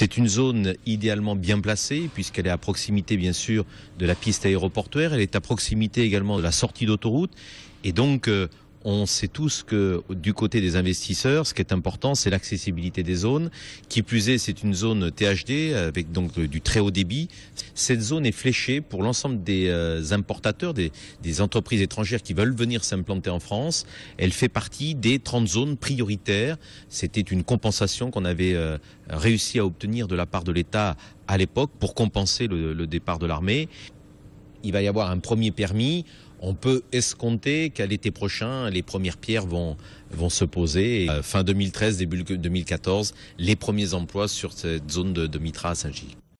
C'est une zone idéalement bien placée puisqu'elle est à proximité bien sûr de la piste aéroportuaire, elle est à proximité également de la sortie d'autoroute et donc euh, on sait tous que du côté des investisseurs, ce qui est important, c'est l'accessibilité des zones. Qui plus est, c'est une zone THD avec donc du très haut débit. Cette zone est fléchée pour l'ensemble des euh, importateurs, des, entreprises étrangères qui veulent venir s'implanter en France. Elle fait partie des 30 zones prioritaires. C'était une compensation qu'on avait euh, réussi à obtenir de la part de l'État à l'époque pour compenser le départ de l'armée il va y avoir un premier permis. On peut escompter qu'à l'été prochain, les premières pierres vont, vont se poser. Euh, fin 2013, début 2014, les premiers emplois sur cette zone de, de Mitra à Saint-Gilles.